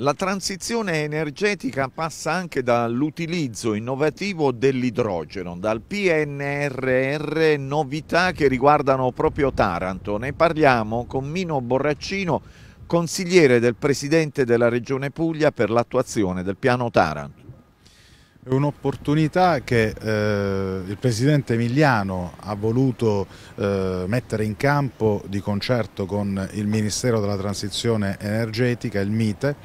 La transizione energetica passa anche dall'utilizzo innovativo dell'idrogeno, dal PNRR, novità che riguardano proprio Taranto. Ne parliamo con Mino Borraccino, consigliere del Presidente della Regione Puglia per l'attuazione del piano Taranto. È un'opportunità che eh, il Presidente Emiliano ha voluto eh, mettere in campo di concerto con il Ministero della Transizione Energetica, il MITE,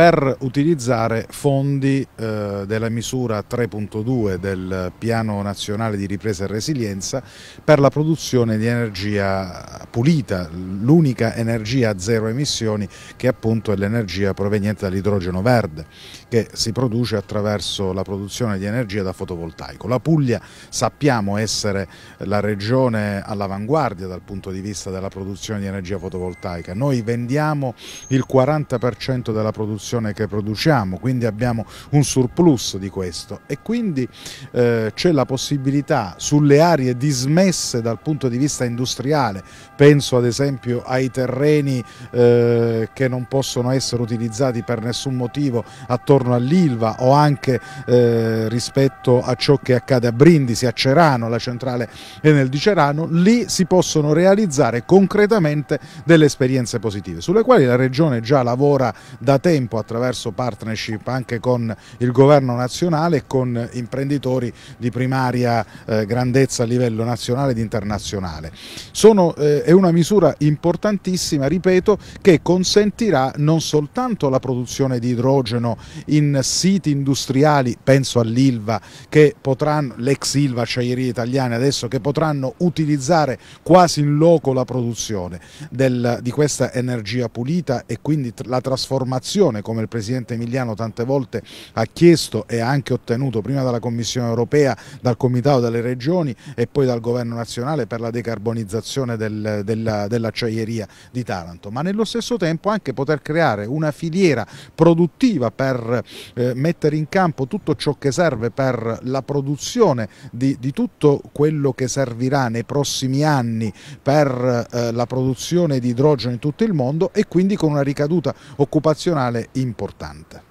per utilizzare fondi eh, della misura 3.2 del Piano Nazionale di Ripresa e Resilienza per la produzione di energia pulita, l'unica energia a zero emissioni che appunto è l'energia proveniente dall'idrogeno verde che si produce attraverso la produzione di energia da fotovoltaico. La Puglia sappiamo essere la regione all'avanguardia dal punto di vista della produzione di energia fotovoltaica, noi vendiamo il 40% della produzione produzione che produciamo, quindi abbiamo un surplus di questo e quindi eh, c'è la possibilità sulle aree dismesse dal punto di vista industriale, penso ad esempio ai terreni eh, che non possono essere utilizzati per nessun motivo attorno all'Ilva o anche eh, rispetto a ciò che accade a Brindisi, a Cerano, la centrale Enel di Cerano, lì si possono realizzare concretamente delle esperienze positive sulle quali la Regione già lavora da tempo tempo attraverso partnership anche con il governo nazionale e con imprenditori di primaria eh, grandezza a livello nazionale ed internazionale. Sono, eh, è una misura importantissima, ripeto, che consentirà non soltanto la produzione di idrogeno in siti industriali, penso all'Ilva, che potranno, l'ex Ilva acciaierie italiane adesso, che potranno utilizzare quasi in loco la produzione del, di questa energia pulita e quindi la trasformazione Commissione, come il Presidente Emiliano tante volte ha chiesto e ha anche ottenuto prima dalla Commissione europea, dal Comitato delle Regioni e poi dal Governo nazionale per la decarbonizzazione del, della, dell'acciaieria di Taranto, ma nello stesso tempo anche poter creare una filiera produttiva per eh, mettere in campo tutto ciò che serve per la produzione di, di tutto quello che servirà nei prossimi anni per eh, la produzione di idrogeno in tutto il mondo e quindi con una ricaduta occupazionale importante.